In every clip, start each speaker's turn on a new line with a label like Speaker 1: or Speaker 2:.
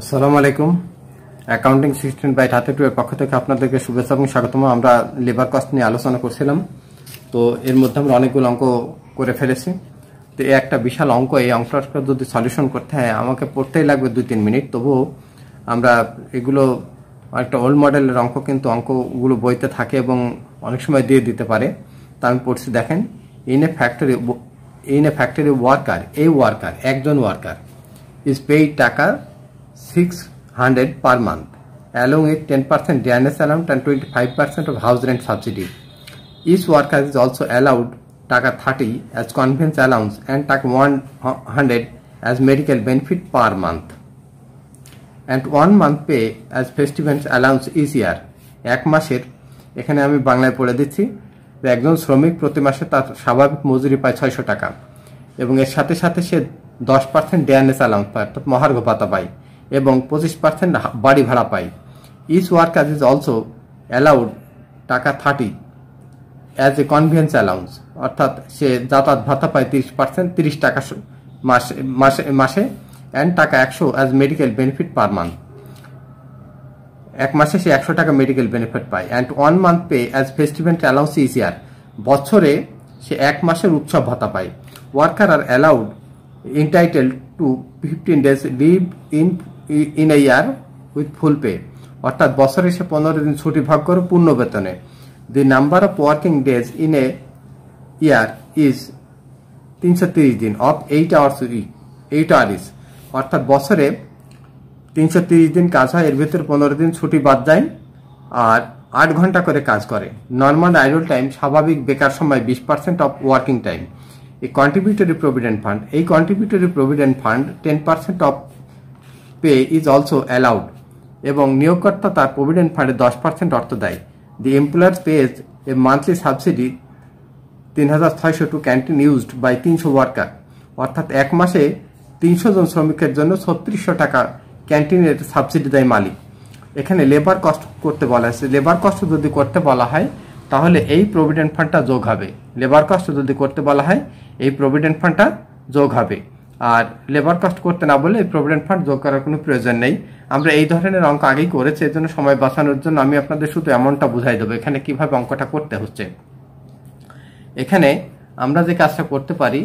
Speaker 1: আসসালামু আলাইকুম accounting system বাই হাতে টু এর পক্ষ থেকে আপনাদেরকে শুভেচ্ছা এবং স্বাগতম আমরা লেবার কস্ট নিয়ে আলোচনা করছিলাম তো এর মধ্যে আমরা অনেকগুলো অঙ্ক করে ফেলেছি তো এই একটা বিশাল অঙ্ক এই অঙ্কটা যদি সলিউশন করতে হয় আমাকে পড়তেই লাগবে দুই তিন মিনিট তবুও আমরা এগুলো একটা ওল্ড মডেলের অঙ্ক কিন্তু অঙ্কগুলো বইতে থাকে এবং অনেক সময় দিয়ে দিতে পারে তা আমি পড়ছি দেখেন in a factory in a factory worker এই ওয়ার্কার একজন ওয়ার্কার ইজ পেইড টাকা 600 per month along with 10% DNS allowance and 25% of house rent subsidy. Each worker is also allowed taka 30 as convenience allowance and taka 100 as medical benefit per month. And one month pay as festivals allowance each year. এক মাসের এখানে আমি বাংলায় পড়ে দিচ্ছি যে একজন শ্রমিক প্রতি মাসে তার স্বাভাবিক মজুরি পায় ছয়শো টাকা এবং এর সাথে সাথে সে দশ পার্সেন্ট ডিয়ারনেস অ্যালাউন্স পায় অর্থাৎ মহার্ঘ ভাতা পায় এবং পঁচিশ পার্সেন্ট বাড়ি ভাড়া পাই this worker is also allowed টাকা thirty as a conveyance allowance অর্থাৎ সে যাতায়াত ভাতা পায় তিরিশ পার্সেন্ট তিরিশ টাকা মাসে মাসে মাসে অ্যান্ড টাকা একশো as medical benefit per month এক মাসে সে একশো টাকা মেডিকেল বেনিফিট পায় and one month pay as festival allowance is year বছরে সে এক মাসের উৎসব ভাতা পায় worker are allowed entitled to fifteen days leave in in a year with full pay অর্থাৎ বছরে সে পনেরো দিন ছুটি ভাগ করে পূর্ণ বেতনে the number of working days in a year is তিনশো তিরিশ দিন of eight hours week eight hours অর্থাৎ বছরে তিনশো তিরিশ দিন কাজ হয় এর ভিতরে পনেরো দিন ছুটি বাদ দেয় আর আট ঘন্টা করে কাজ করে নর্মাল আইডল টাইম স্বাভাবিক বেকার সময় বিশ পার্সেন্ট অফ ওয়ার্কিং টাইম এই কন্ট্রিবিউটরি প্রভিডেন্ট ফান্ড এই contributory provident fund ten percent of pay is also allowed এবং নিয়োগকর্তা তার প্রভিডেন্ট ফান্ডে দশ পার্সেন্ট অর্থ দেয় the employer pays a monthly subsidy তিন হাজার ছয়শো টু ক্যান্টিন ইউজড বাই তিনশো ওয়ার্কার অর্থাৎ এক মাসে তিনশো জন শ্রমিকের জন্য ছত্রিশশো টাকা ক্যান্টিনের সাবসিডি দেয় মালিক এখানে লেবার কস্ট করতে বলা হয়েছে লেবার কস্ট যদি করতে বলা হয় তাহলে এই প্রভিডেন্ট ফান্ডটা যোগ হবে লেবার কস্ট যদি করতে বলা হয় এই প্রভিডেন্ট ফান্ডটা যোগ হবে আর লেবার কস্ট করতে না বলে প্রভিডেন্ট ফান্ড যোগ করার কোনো প্রয়োজন নেই আমরা এই ধরনের অঙ্ক আগেই করেছি এজন্য সময় বাঁচানোর জন্য আমি আপনাদের শুধু এমনটা বুঝাই দেবো এখানে কিভাবে অঙ্কটা করতে হচ্ছে এখানে আমরা যে কাজটা করতে পারি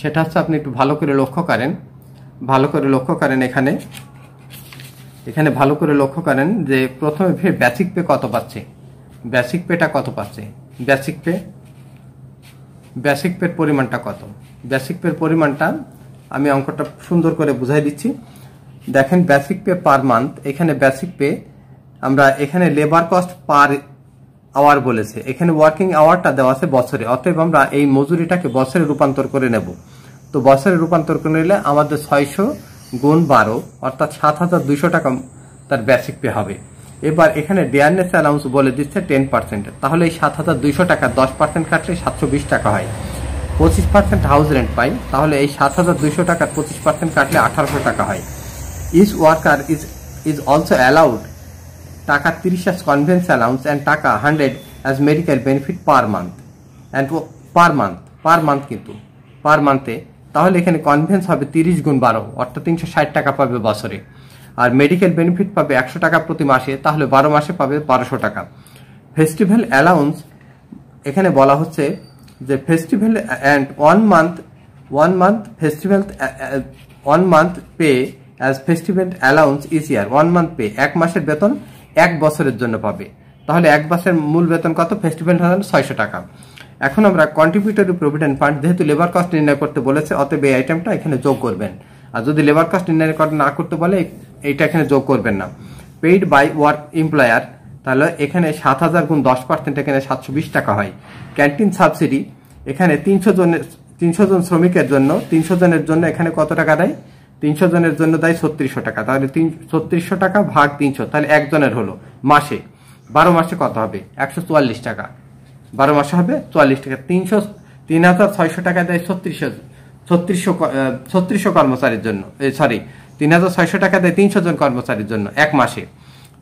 Speaker 1: সেটা হচ্ছে আপনি একটু ভালো করে লক্ষ্য করেন ভালো করে লক্ষ্য করেন এখানে এখানে ভালো করে লক্ষ্য করেন যে প্রথমে ফের বেসিক পে কত পাচ্ছে বেসিক পেটা কত পাচ্ছে বেসিক পে বেসিক পের পরিমাণটা কত বেসিক পের পরিমাণটা আমি অঙ্কটা সুন্দর করে বুঝাই দিচ্ছি দেখেন বেসিক পে পার মান্থ এখানে বেসিক পে আমরা এখানে লেবার কস্ট পার আওয়ার বলেছে এখানে ওয়ার্কিং আওয়ারটা দেওয়া আছে বছরে অতএব আমরা এই মজুরিটাকে বছরে রূপান্তর করে নেব তো বছরে রূপান্তর করে নিলে আমাদের ছয়শো গুণ বারো অর্থাৎ সাত হাজার দুইশো টাকা তার বেসিক পে হবে এবার এখানে ডেয়ারনেস অ্যালাউন্স বলে দিচ্ছে টেন পার্সেন্ট তাহলে এই সাত হাজার দুইশো টাকা দশ পার্সেন্ট কাটলে সাতশো বিশ টাকা হয় পঁচিশ পার্সেন্ট হাউস রেন্ট পাই তাহলে এই সাত হাজার দুইশো টাকার পঁচিশ পার্সেন্ট কাটলে আঠারোশো টাকা হয় this worker is is also allowed টাকা তিরিশ অ্যাস কনভেন্স অ্যালাউন্স অ্যান্ড টাকা hundred as medical benefit per month and per month per month কিন্তু পার মান্থে তাহলে এখানে কনভেন্স হবে তিরিশ গুণ বারো অর্থাৎ তিনশো ষাট টাকা পাবে বছরে আর মেডিকেল বেনিফিট পাবে একশো টাকা প্রতি মাসে তাহলে বারো মাসে পাবে বারোশো টাকা ফেস্টিভ্যাল অ্যালাউন্স এখানে বলা হচ্ছে যে festival and one month one month festival one month pay as festival allowance this year one month pay এক মাসের বেতন এক বছরের জন্য পাবে তাহলে এক মাসের মূল বেতন কত ফেস্টিভ্যাল হল ছয়শো টাকা এখন আমরা কন্ট্রিবিউটরি প্রভিডেন্ট ফান্ড যেহেতু লেবার কস্ট নির্ণয় করতে বলেছে অতএব এই আইটেমটা এখানে যোগ করবেন আর যদি লেবার কস্ট নির্ণয় না করতে বলে এইটা এখানে যোগ করবেন না পেইড বাই ওয়ার্ক এমপ্লয়ার তাহলে এখানে সাত হাজার গুণ দশ পার্সেন্ট এখানে সাতশো বিশ টাকা হয় ক্যান্টিন সাবসিডি এখানে তিনশো জনের তিনশো জন শ্রমিকের জন্য তিনশো জনের জন্য এখানে কত টাকা দেয় তিনশো জনের জন্য দেয় ছত্রিশশো টাকা তাহলে তিন ছত্রিশশো টাকা ভাগ তিনশো তাহলে একজনের হলো মাসে বারো মাসে কত হবে একশো চুয়াল্লিশ টাকা বারো মাসে হবে চুয়াল্লিশ টাকা তিনশো তিন হাজার ছয়শো টাকা দেয় ছত্রিশশো ছত্রিশশো ছত্রিশশো কর্মচারীর জন্য সরি তিন হাজার ছয়শো টাকা দেয় তিনশো জন কর্মচারীর জন্য এক মাসে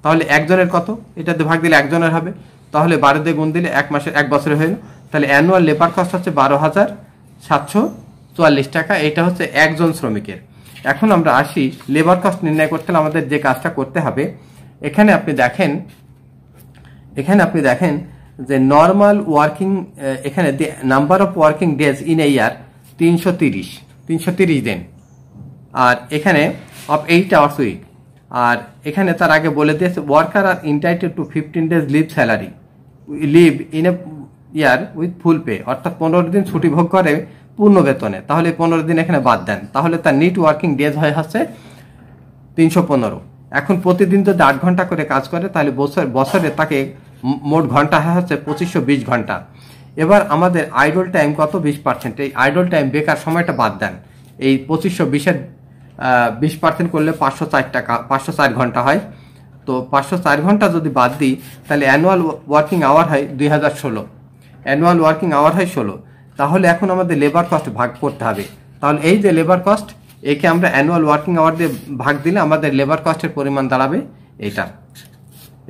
Speaker 1: তাহলে একজনের কত এটাতে ভাগ দিলে একজনের হবে তাহলে বারো দিয়ে গুণ দিলে এক মাসে এক বছরে হয়ে তাহলে অ্যানুয়াল লেবার কস্ট হচ্ছে বারো হাজার সাতশো চুয়াল্লিশ টাকা এটা হচ্ছে একজন শ্রমিকের এখন আমরা আসি লেবার কস্ট নির্ণয় করতে হলে আমাদের যে কাজটা করতে হবে এখানে আপনি দেখেন এখানে আপনি দেখেন যে নর্মাল ওয়ার্কিং এখানে number of working days in a year তিনশো তিরিশ তিনশো তিরিশ দিন আর এখানে অফ এইট আওয়ার্স উইক আর এখানে তার আগে বলে দিয়েছে worker are entitled to fifteen days leave salary leave in a year with full pay অর্থাৎ পনেরো দিন ছুটি ভোগ করে পূর্ণ বেতনে তাহলে পনেরো দিন এখানে বাদ দেন তাহলে তার নিট ওয়ার্কিং ডেজ হয়ে হচ্ছে তিনশো পনেরো এখন প্রতিদিন যদি আট ঘন্টা করে কাজ করে তাহলে বছর বছরে তাকে মোট ঘন্টা হয়ে হচ্ছে পঁচিশশো বিশ ঘন্টা এবার আমাদের আইডল টাইম কত বিশ পার্সেন্ট এই আইডল টাইম বেকার সময়টা বাদ দেন এই পঁচিশশো বিশের বিশ পার্সেন্ট করলে পাঁচশো চার টাকা পাঁচশো চার ঘন্টা হয় তো পাঁচশো চার ঘন্টা যদি বাদ দিই তাহলে অ্যানুয়াল ওয়ার্কিং আওয়ার হয় দুই হাজার ষোলো অ্যানুয়াল ওয়ার্কিং আওয়ার হয় ষোলো তাহলে এখন আমাদের লেবার কস্ট ভাগ করতে হবে তাহলে এই যে লেবার কস্ট একে আমরা অ্যানুয়াল ওয়ার্কিং আওয়ার দিয়ে ভাগ দিলে আমাদের লেবার কস্টের পরিমাণ দাঁড়াবে এটা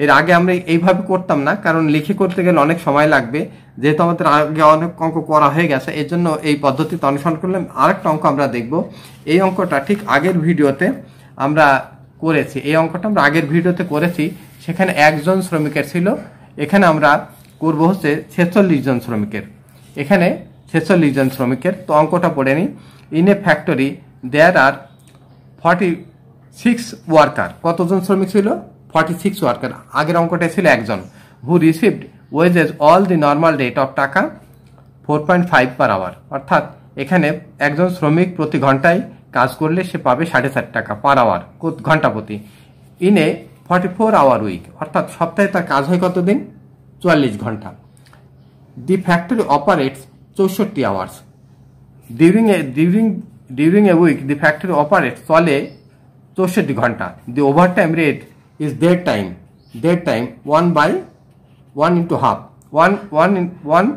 Speaker 1: এর আগে আমরা এইভাবে করতাম না কারণ লিখে করতে গেলে অনেক সময় লাগবে যেহেতু আমাদের আগে অনেক অঙ্ক করা হয়ে গেছে এর জন্য এই পদ্ধতিতে অনুসরণ করলে আরেকটা অঙ্ক আমরা দেখব এই অঙ্কটা ঠিক আগের ভিডিওতে আমরা করেছি এই অঙ্কটা আমরা আগের ভিডিওতে করেছি সেখানে একজন শ্রমিকের ছিল এখানে আমরা করব হচ্ছে ছেচল্লিশ জন শ্রমিকের এখানে ছেচল্লিশ জন শ্রমিকের তো অঙ্কটা পড়ে in a factory there are forty six worker কতজন শ্রমিক ছিল ফর্টি সিক্স ওয়ার্কার আগের অঙ্কটা ছিল একজন who received wages all the normal rate of টাকা four point five per hour অর্থাৎ এখানে একজন শ্রমিক প্রতি ঘন্টায় কাজ করলে সে পাবে সাড়ে চার টাকা পার আওয়ার ঘন্টা প্রতি in a forty four hour week অর্থাৎ সপ্তাহে তার কাজ হয় কতদিন চুয়াল্লিশ ঘন্টা দি ফ্যাক্টরি অপারেটস চৌষট্টি hours during a during during a week the factory operate চলে চৌষট্টি ঘন্টা the overtime rate is দেড় টাইম দেড় time one by 1 into half 1 1 in 1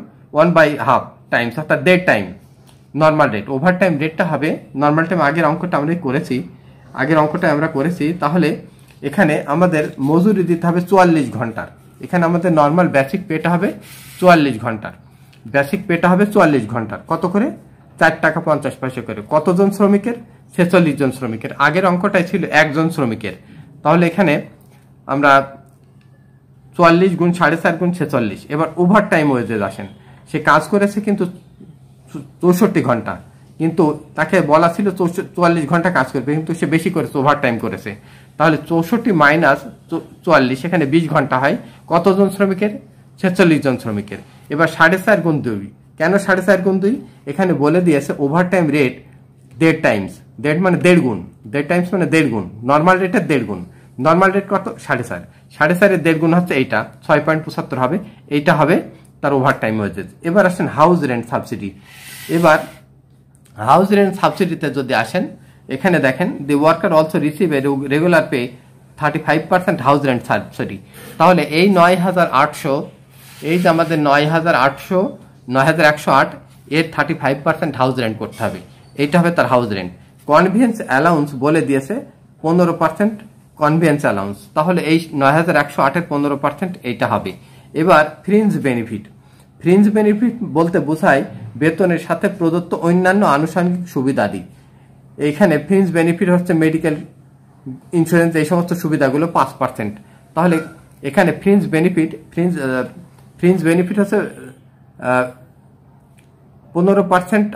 Speaker 1: 1 by half times অর্থাৎ ডেট টাইম নর্মাল ডেট ওভার টাইম রেটটা হবে নর্মাল টাইম আগের অঙ্কটা আমরা করেছি আগের অঙ্কটা আমরা করেছি তাহলে এখানে আমাদের মজুরি দিতে হবে চুয়াল্লিশ ঘন্টার এখানে আমাদের নর্মাল বেসিক পেটা হবে চুয়াল্লিশ ঘন্টার বেসিক পেটা হবে চুয়াল্লিশ ঘন্টার কত করে চার টাকা পঞ্চাশ পয়সা করে কতজন শ্রমিকের ছেচল্লিশ জন শ্রমিকের আগের অঙ্কটাই ছিল একজন শ্রমিকের তাহলে এখানে আমরা চুয়াল্লিশ গুণ সাড়ে চার গুণ ছেচল্লিশ এবার ওভার টাইম ওয়েজেজ আসেন সে কাজ করেছে কিন্তু চৌষট্টি ঘন্টা কিন্তু তাকে বলা ছিল চুয়াল্লিশ ঘন্টা কাজ করবে কিন্তু সে বেশি করেছে ওভার টাইম করেছে তাহলে চৌষট্টি মাইনাস চুয়াল্লিশ এখানে বিশ ঘন্টা হয় কতজন শ্রমিকের ছেচল্লিশ জন শ্রমিকের এবার সাড়ে চার গুণ দুই কেন সাড়ে চার গুণ দুই এখানে বলে দিয়েছে ওভার টাইম রেট দেড় টাইমস দেড় মানে দেড় গুণ দেড় টাইমস মানে দেড় গুণ নর্মাল রেটের দেড় গুণ নর্মাল রেট কত সাড়ে চার সাড়ে চারের দেড় গুণ হচ্ছে এইটা ছয় পয়েন্ট পঁচাত্তর হবে এইটা হবে তার ওভার টাইম ওয়েজেস এবার আসেন হাউস রেন্ট সাবসিডি এবার হাউস রেন্ট সাবসিডিতে যদি আসেন এখানে দেখেন the worker also receive a regular pay thirty five percent house rent subsidy তাহলে এই নয় হাজার আটশো এই যে আমাদের নয় হাজার আটশো নয় হাজার একশো আট এর thirty five percent house rent করতে হবে এইটা হবে তার হাউস রেন্ট কনভিয়েন্স অ্যালাউন্স বলে দিয়েছে পনেরো পার্সেন্ট কনভেন্স অ্যালাউন্স তাহলে এই নয় হাজার একশো আটের পনেরো পার্সেন্ট এইটা হবে এবার ফ্রিঞ্জ বেনিফিট ফ্রিঞ্জ বেনিফিট বলতে বোঝায় বেতনের সাথে প্রদত্ত অন্যান্য আনুষঙ্গিক সুবিধাদি এইখানে ফ্রিঞ্জ বেনিফিট হচ্ছে মেডিকেল ইন্স্যুরেন্স এই সমস্ত সুবিধাগুলো পাঁচ পার্সেন্ট তাহলে এখানে fringe benefit fringe fringe benefit হচ্ছে পনেরো পার্সেন্ট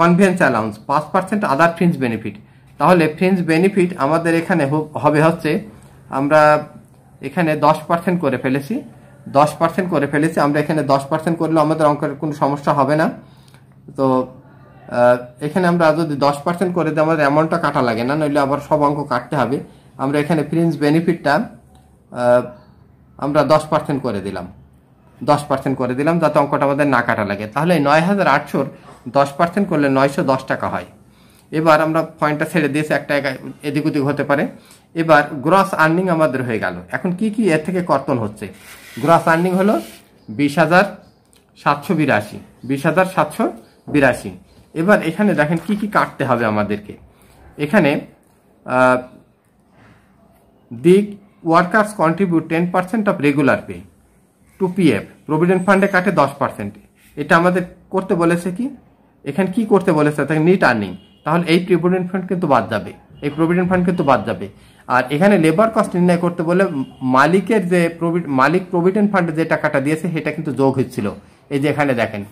Speaker 1: কনভেন্স অ্যালাউন্স পাঁচ পার্সেন্ট আদার ফ্রিঞ্জ বেনিফিট তাহলে ফ্রিঞ্জ বেনিফিট আমাদের এখানে হবে হচ্ছে আমরা এখানে দশ পার্সেন্ট করে ফেলেছি দশ পার্সেন্ট করে ফেলেছি আমরা এখানে দশ পার্সেন্ট করলেও আমাদের অঙ্কের কোনো সমস্যা হবে না তো এখানে আমরা যদি দশ পার্সেন্ট করে দিই আমাদের অ্যামাউন্টটা কাটা লাগে না নইলে আবার সব অঙ্ক কাটতে হবে আমরা এখানে ফ্রিঞ্জ বেনিফিটটা আমরা দশ পার্সেন্ট করে দিলাম দশ পার্সেন্ট করে দিলাম যাতে অঙ্কটা আমাদের না কাটা লাগে তাহলে নয় হাজার আটশোর দশ পার্সেন্ট করলে নয়শো দশ টাকা হয় এবার আমরা পয়েন্টটা ছেড়ে দিয়েছি একটা এদিক ওদিক হতে পারে এবার গ্রস আর্নিং আমাদের হয়ে গেল এখন কি কি এর থেকে কর্তন হচ্ছে গ্রস আর্নিং হলো বিশ হাজার সাতশো বিরাশি বিশ হাজার সাতশো বিরাশি এবার এখানে দেখেন কি কি কাটতে হবে আমাদেরকে এখানে দিক workers contribute ten percent of regular pay to PF provident ফান্ডে কাটে দশ পার্সেন্ট এটা আমাদের করতে বলেছে কি এখানে কি করতে বলেছে নিট আর্নিং তাহলে এই প্রিভিডেন্ট ফান্ড কিন্তু বাদ যাবে এই প্রভিডেন্ট ফান্ড কিন্তু বাদ যাবে আর এখানে লেবার কস্ট নির্ণয় করতে বলে মালিকের যে মালিক প্রভিডেন্ট ফান্ডে যে টাকাটা দিয়েছে সেটা কিন্তু যোগ হচ্ছিল এই যে এখানে দেখেন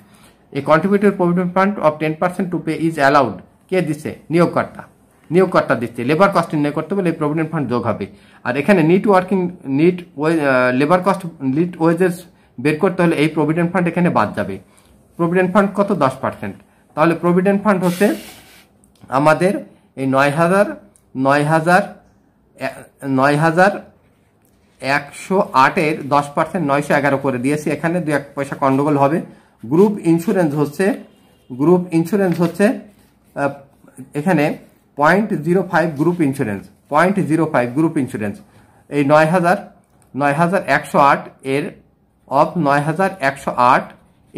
Speaker 1: a contributor provident fund of ten percent to pay is allowed কে দিচ্ছে নিয়োগকর্তা নিয়োগকর্তা দিচ্ছে লেবার কস্ট নির্ণয় করতে বলে এই প্রভিডেন্ট ফান্ড যোগ হবে আর এখানে net working net labour cost net wages বের করতে হলে এই প্রভিডেন্ট ফান্ড এখানে বাদ যাবে প্রভিডেন্ট ফান্ড কত দশ পার্সেন্ট তাহলে প্রভিডেন্ট ফান্ড হচ্ছে আমাদের এই নয় হাজার নয় হাজার নয় হাজার একশো আটের দশ পার্সেন্ট নয়শো এগারো করে দিয়েছি এখানে দু এক পয়সা গণ্ডগোল হবে গ্রুপ ইন্স্যুরেন্স হচ্ছে গ্রুপ ইন্স্যুরেন্স হচ্ছে এখানে point zero five group insurance point zero five group insurance এই নয় হাজার নয় হাজার একশো আট এর অফ নয় হাজার একশো আট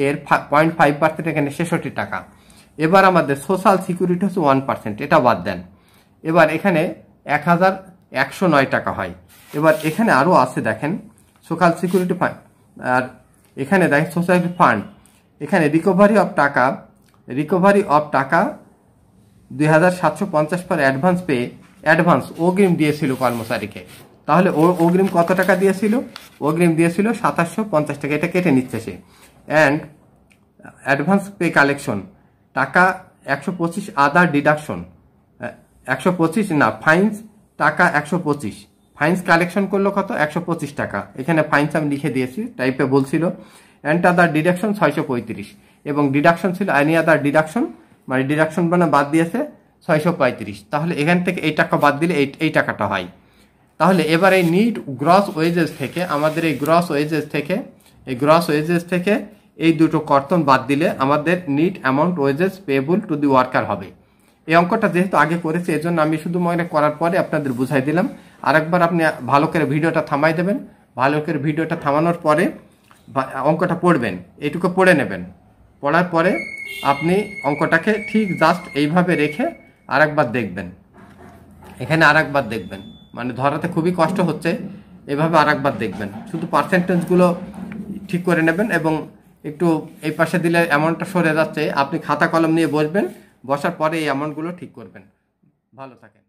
Speaker 1: এর পয়েন্ট ফাইভ পার্সেন্ট এখানে ছেষট্টি টাকা এবার আমাদের সোশ্যাল সিকিউরিটি হচ্ছে ওয়ান পার্সেন্ট এটা বাদ দেন এবার এখানে এক হাজার একশো নয় টাকা হয় এবার এখানে আরও আছে দেখেন সোশ্যাল সিকিউরিটি ফান্ড আর এখানে দেখেন সোশ্যাল ফান্ড এখানে রিকভারি অফ টাকা রিকভারি অফ টাকা দুই হাজার সাতশো পঞ্চাশ পর অ্যাডভান্স পেয়ে অ্যাডভান্স অগ্রিম দিয়েছিল কর্মচারীকে তাহলে ও অগ্রিম কত টাকা দিয়েছিল অগ্রিম দিয়েছিল সাতাশশো পঞ্চাশ টাকা এটা কেটে নিচ্ছে সে অ্যান্ড অ্যাডভান্স পে কালেকশন টাকা একশো পঁচিশ আদার ডিডাকশন একশো পঁচিশ না ফাইন্স টাকা একশো পঁচিশ ফাইন্স কালেকশন করলো কত একশো পঁচিশ টাকা এখানে ফাইন্স আমি লিখে দিয়েছি টাইপে বলছিল অ্যান্ড আদার ডিডাকশন ছয়শো পঁয়ত্রিশ এবং ডিডাকশন ছিল আইনি আদার ডিডাকশন মানে ডিডাকশন মানে বাদ দিয়েছে ছয়শো পঁয়ত্রিশ তাহলে এখান থেকে এই টাকা বাদ দিলে এই এই টাকাটা হয় তাহলে এবার এই নিট গ্রস ওয়েজেস থেকে আমাদের এই গ্রস ওয়েজেস থেকে এই গ্রস ওয়েজেস থেকে এই দুটো কর্তন বাদ দিলে আমাদের net amount wages payable to the worker হবে এই অঙ্কটা যেহেতু আগে করেছি জন্য আমি শুধু মনে করার পরে আপনাদের বুঝাই দিলাম আরেকবার আপনি ভালো করে ভিডিওটা থামাই দেবেন ভালো করে ভিডিওটা থামানোর পরে অঙ্কটা পড়বেন এটুকু পড়ে নেবেন পড়ার পরে আপনি অঙ্কটাকে ঠিক জাস্ট এইভাবে রেখে আরেকবার দেখবেন এখানে আরেকবার দেখবেন মানে ধরাতে খুবই কষ্ট হচ্ছে এভাবে আরেকবার দেখবেন শুধু পার্সেন্টেজগুলো ঠিক করে নেবেন এবং একটু এই পাশে দিলে অ্যামাউন্টটা সরে যাচ্ছে আপনি খাতা কলম নিয়ে বসবেন বসার পরে এই অ্যামাউন্টগুলো ঠিক করবেন ভালো থাকেন